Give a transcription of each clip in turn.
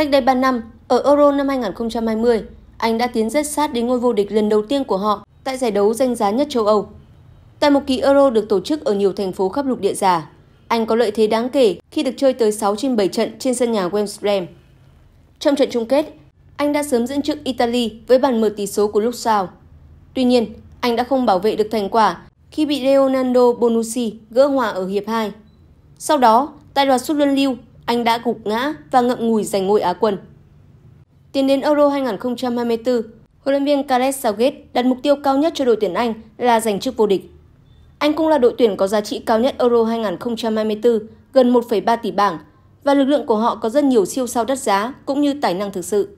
Cách đây 3 năm, ở Euro năm 2020, Anh đã tiến rất sát đến ngôi vô địch lần đầu tiên của họ tại giải đấu danh giá nhất châu Âu. Tại một kỳ Euro được tổ chức ở nhiều thành phố khắp lục địa già, Anh có lợi thế đáng kể khi được chơi tới 6 trên 7 trận trên sân nhà Wembley. Trong trận chung kết, Anh đã sớm dẫn trước Italy với bàn mở tỷ số của lúc sau. Tuy nhiên, Anh đã không bảo vệ được thành quả khi bị Leonardo Bonucci gỡ hòa ở hiệp 2. Sau đó, tại loạt sút luân lưu, anh đã gục ngã và ngậm ngùi giành ngôi Á quân. Tiến đến Euro 2024, huấn luyện viên Gareth Southgate đặt mục tiêu cao nhất cho đội tuyển Anh là giành chức vô địch. Anh cũng là đội tuyển có giá trị cao nhất Euro 2024, gần 1,3 tỷ bảng, và lực lượng của họ có rất nhiều siêu sao đắt giá cũng như tài năng thực sự.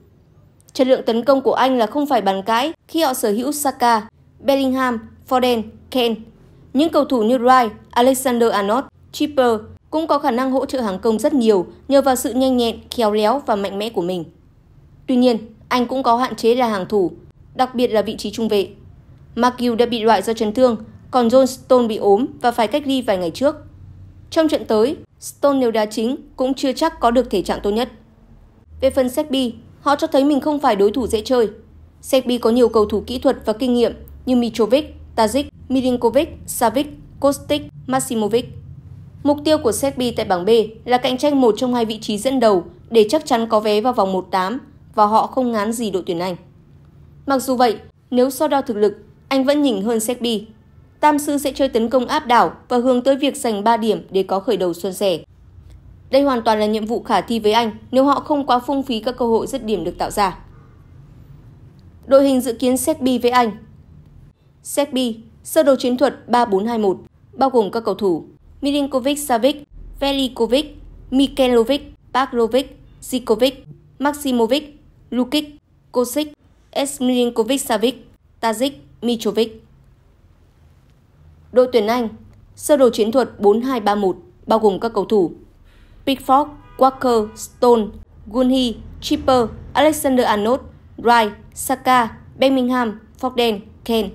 Chất lượng tấn công của Anh là không phải bàn cãi khi họ sở hữu Saka, Bellingham, Foden, Kane. Những cầu thủ như Wright, Alexander Arnold, Chipper cũng có khả năng hỗ trợ hàng công rất nhiều nhờ vào sự nhanh nhẹn, khéo léo và mạnh mẽ của mình. Tuy nhiên, anh cũng có hạn chế là hàng thủ, đặc biệt là vị trí trung vệ. McHugh đã bị loại do chấn thương, còn John Stone bị ốm và phải cách ly vài ngày trước. Trong trận tới, Stone nếu đá chính cũng chưa chắc có được thể trạng tốt nhất. Về phần Sebi, họ cho thấy mình không phải đối thủ dễ chơi. Sebi có nhiều cầu thủ kỹ thuật và kinh nghiệm như Mitrovic, Tajic, Milinkovic, Savic, Kostic, Maksimovic. Mục tiêu của Serbia tại bảng B là cạnh tranh một trong hai vị trí dẫn đầu để chắc chắn có vé vào vòng 1-8 và họ không ngán gì đội tuyển Anh. Mặc dù vậy, nếu so đo thực lực, Anh vẫn nhỉnh hơn Serbia. Tam sư sẽ chơi tấn công áp đảo và hướng tới việc giành 3 điểm để có khởi đầu xuân sẻ. Đây hoàn toàn là nhiệm vụ khả thi với Anh nếu họ không quá phung phí các cơ hội dứt điểm được tạo ra. Đội hình dự kiến Serbia với Anh Serbia, sơ đồ chiến thuật 3-4-2-1, bao gồm các cầu thủ Milinkovic-Savic, Velikovic, Mikelovic, Pavlovic, Zikovic, Maximovic, Lukic, Kosic, Esmilinkovic-Savic, Tajic, Mitrovic. Đội tuyển Anh Sơ đồ chiến thuật 4231 bao gồm các cầu thủ Pickford, Walker, Stone, Gunhi, Chipper, Alexander-Arnold, Wright, Saka, Birmingham, Foden, Kane.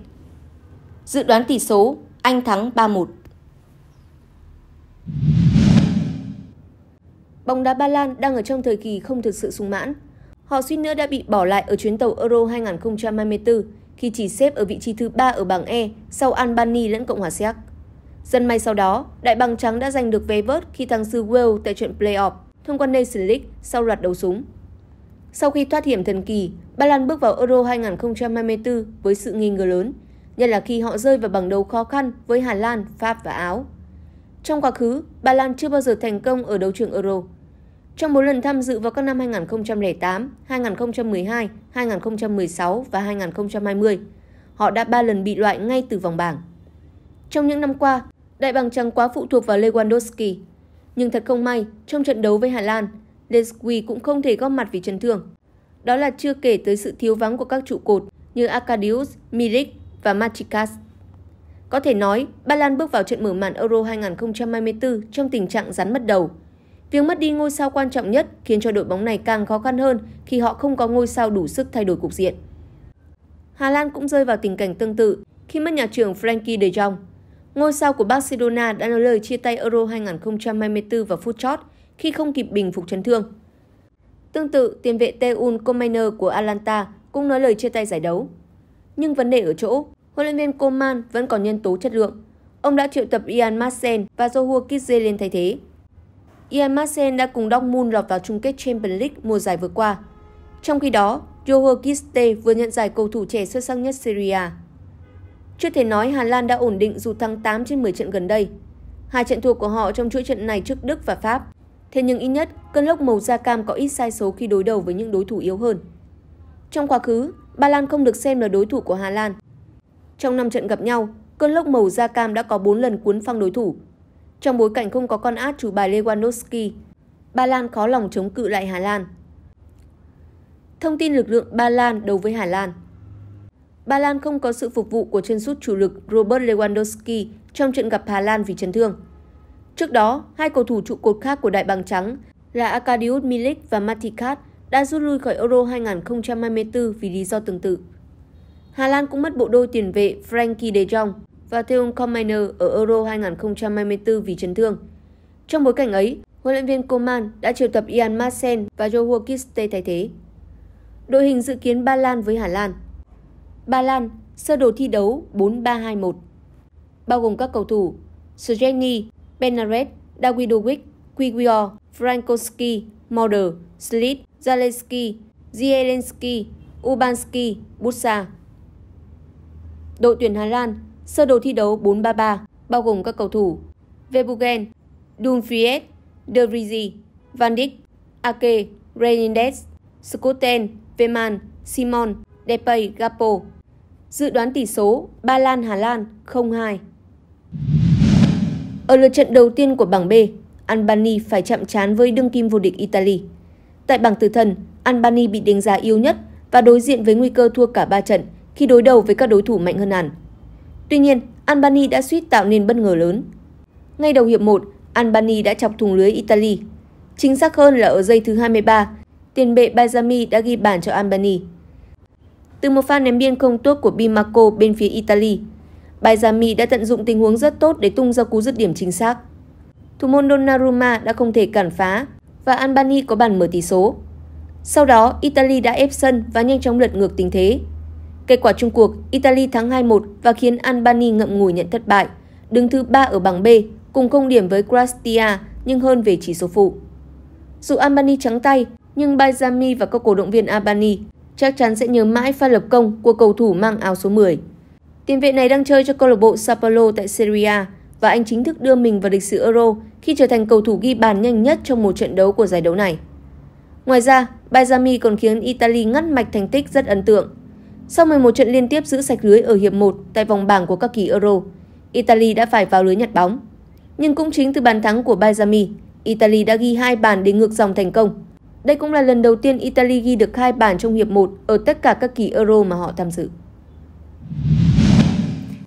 Dự đoán tỷ số Anh thắng 3-1. bóng đá Ba Lan đang ở trong thời kỳ không thực sự sung mãn. Họ suýt nữa đã bị bỏ lại ở chuyến tàu Euro 2024 khi chỉ xếp ở vị trí thứ ba ở bảng E sau Albania lẫn Cộng hòa Séc. Dân may sau đó, đại bằng trắng đã giành được vé vớt khi thắng sư Wales tại trận playoff thông qua Nation League sau loạt đấu súng. Sau khi thoát hiểm thần kỳ, Ba Lan bước vào Euro 2024 với sự nghi ngờ lớn, nhất là khi họ rơi vào bảng đấu khó khăn với Hà Lan, Pháp và Áo. Trong quá khứ, Ba Lan chưa bao giờ thành công ở đấu trường Euro. Trong 4 lần tham dự vào các năm 2008, 2012, 2016 và 2020, họ đã 3 lần bị loại ngay từ vòng bảng. Trong những năm qua, đại bàng chẳng quá phụ thuộc vào Lewandowski. Nhưng thật không may, trong trận đấu với Hà Lan, Lewandowski cũng không thể góp mặt vì chấn thương. Đó là chưa kể tới sự thiếu vắng của các trụ cột như Arkadiusz, Milik và Machikas. Có thể nói, Ba Lan bước vào trận mở màn Euro 2024 trong tình trạng rắn mất đầu – Việc mất đi ngôi sao quan trọng nhất khiến cho đội bóng này càng khó khăn hơn khi họ không có ngôi sao đủ sức thay đổi cục diện. Hà Lan cũng rơi vào tình cảnh tương tự khi mất nhà trưởng Frankie de Jong. Ngôi sao của Barcelona đã nói lời chia tay Euro 2024 vào phút chót khi không kịp bình phục chấn thương. Tương tự, tiền vệ Teun Komainer của Atlanta cũng nói lời chia tay giải đấu. Nhưng vấn đề ở chỗ, huấn luyện viên Coman vẫn còn nhân tố chất lượng. Ông đã triệu tập Ian Marcel và Joshua Kizze lên thay thế. Ian Marcel đã cùng Dortmund lọt vào chung kết Champions League mùa giải vừa qua. Trong khi đó, Joho Kiste vừa nhận giải cầu thủ trẻ xuất sắc nhất Serie A. Chưa thể nói Hà Lan đã ổn định dù thắng 8 trên 10 trận gần đây. Hai trận thua của họ trong chuỗi trận này trước Đức và Pháp. Thế nhưng ít nhất, cơn lốc màu da cam có ít sai số khi đối đầu với những đối thủ yếu hơn. Trong quá khứ, Ba Lan không được xem là đối thủ của Hà Lan. Trong 5 trận gặp nhau, cơn lốc màu da cam đã có 4 lần cuốn phăng đối thủ, trong bối cảnh không có con át chủ bài Lewandowski, Ba Lan khó lòng chống cự lại Hà Lan. Thông tin lực lượng Ba Lan đấu với Hà Lan Ba Lan không có sự phục vụ của chân sút chủ lực Robert Lewandowski trong trận gặp Hà Lan vì chấn thương. Trước đó, hai cầu thủ trụ cột khác của Đại Bàng Trắng là Arkadiusz Milik và Matikat đã rút lui khỏi Euro 2024 vì lý do tương tự. Hà Lan cũng mất bộ đôi tiền vệ Frankie de Jong và Theon Commander ở Euro 2024 vì chấn thương. Trong bối cảnh ấy, huấn luyện viên Coman đã triệu tập Ian Marcel và Joao Kiste thay thế. Đội hình dự kiến Ba Lan với Hà Lan. Ba Lan, sơ đồ thi đấu 4-3-2-1, bao gồm các cầu thủ Sjeni, Benares, Dawidowicz, Quiguio, Frankowski, Mulder, Slit, Zaleski, Zielinski, Ubanski, Busa. Đội tuyển Hà Lan Sơ đồ thi đấu 4-3-3 bao gồm các cầu thủ Verbugen, Dumfries, De Vrij, Van Dijk, Ake, Reyndes, Scotten, Veman, Simon, Depay, Gapo. Dự đoán tỷ số Ba Lan Hà Lan 0-2. Ở lượt trận đầu tiên của bảng B, Albany phải chạm trán với đương kim vô địch Italy. Tại bảng tử thần, Albany bị đánh giá yếu nhất và đối diện với nguy cơ thua cả 3 trận khi đối đầu với các đối thủ mạnh hơn hẳn. Tuy nhiên, Albany đã suýt tạo nên bất ngờ lớn. Ngay đầu hiệp 1, Albany đã chọc thùng lưới Italy. Chính xác hơn là ở giây thứ 23, tiền vệ Bajami đã ghi bàn cho Albany. Từ một pha ném biên không tốt của Bimaco bên phía Italy, Bajami đã tận dụng tình huống rất tốt để tung ra cú dứt điểm chính xác. Thủ môn Donnarumma đã không thể cản phá và Albany có bàn mở tỷ số. Sau đó, Italy đã ép sân và nhanh chóng lật ngược tình thế. Kết quả chung cuộc, Italy thắng 2-1 và khiến Albany ngậm ngùi nhận thất bại, đứng thứ 3 ở bảng B, cùng không điểm với Croatia nhưng hơn về chỉ số phụ. Dù Albany trắng tay, nhưng Bajami và các cổ động viên Albany chắc chắn sẽ nhớ mãi pha lập công của cầu thủ mang áo số 10. Tiền vệ này đang chơi cho câu lạc bộ Sao Paulo tại Serie A và anh chính thức đưa mình vào lịch sử Euro khi trở thành cầu thủ ghi bàn nhanh nhất trong một trận đấu của giải đấu này. Ngoài ra, Bajami còn khiến Italy ngắt mạch thành tích rất ấn tượng sau 11 trận liên tiếp giữ sạch lưới ở hiệp 1 tại vòng bảng của các kỳ Euro, Italy đã phải vào lưới nhặt bóng. Nhưng cũng chính từ bàn thắng của Bajami, Italy đã ghi hai bàn để ngược dòng thành công. Đây cũng là lần đầu tiên Italy ghi được hai bàn trong hiệp 1 ở tất cả các kỳ Euro mà họ tham dự.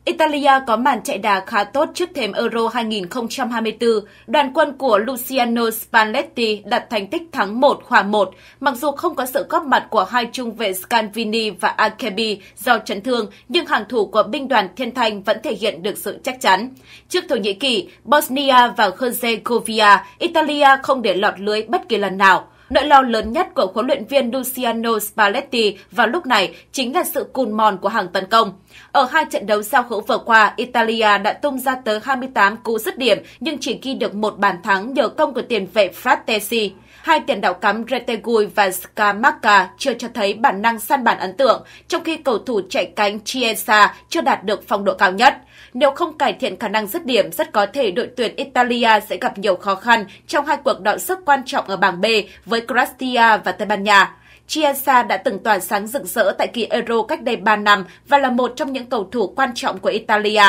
Italia có màn chạy đà khá tốt trước thềm Euro 2024. Đoàn quân của Luciano Spalletti đặt thành tích thắng 1 hòa 1, mặc dù không có sự góp mặt của hai trung vệ Scanvini và Akebi do chấn thương, nhưng hàng thủ của binh đoàn Thiên Thanh vẫn thể hiện được sự chắc chắn. Trước Thổ Nhĩ Kỳ, Bosnia và Herzegovina, Italia không để lọt lưới bất kỳ lần nào. Nỗi lo lớn nhất của huấn luyện viên Luciano Spalletti vào lúc này chính là sự cùn mòn của hàng tấn công. Ở hai trận đấu giao hữu vừa qua, Italia đã tung ra tới 28 cú dứt điểm nhưng chỉ ghi được một bàn thắng nhờ công của tiền vệ Frattesi. Hai tiền đạo cắm Retegui và Skamaka chưa cho thấy bản năng săn bàn ấn tượng, trong khi cầu thủ chạy cánh Chiesa chưa đạt được phong độ cao nhất. Nếu không cải thiện khả năng dứt điểm, rất có thể đội tuyển Italia sẽ gặp nhiều khó khăn trong hai cuộc đọ sức quan trọng ở bảng B với Croatia và Tây Ban Nha. Chiesa đã từng tỏa sáng rực rỡ tại kỳ Euro cách đây 3 năm và là một trong những cầu thủ quan trọng của Italia.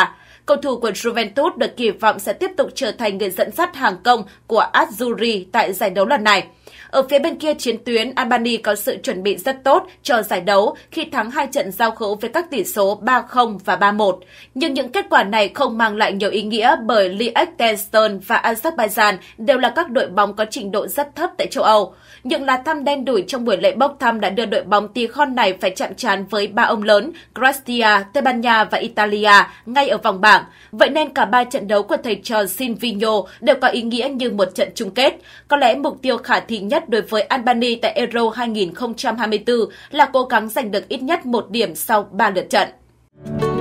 Cầu thủ của Juventus được kỳ vọng sẽ tiếp tục trở thành người dẫn dắt hàng công của Azzurri tại giải đấu lần này. Ở phía bên kia chiến tuyến, Albany có sự chuẩn bị rất tốt cho giải đấu khi thắng hai trận giao hữu với các tỷ số 3-0 và 3-1. Nhưng những kết quả này không mang lại nhiều ý nghĩa bởi Liechtenstein và Azerbaijan đều là các đội bóng có trình độ rất thấp tại châu Âu. Những lá thăm đen đủi trong buổi lễ bốc thăm đã đưa đội bóng Tikhon này phải chạm trán với ba ông lớn Croatia, Tây Ban Nha và Italia ngay ở vòng bảng. Vậy nên cả ba trận đấu của thầy trò Silvino đều có ý nghĩa như một trận chung kết. Có lẽ mục tiêu khả thi nhất nhất đối với Albany tại Euro 2024 là cố gắng giành được ít nhất một điểm sau 3 lượt trận.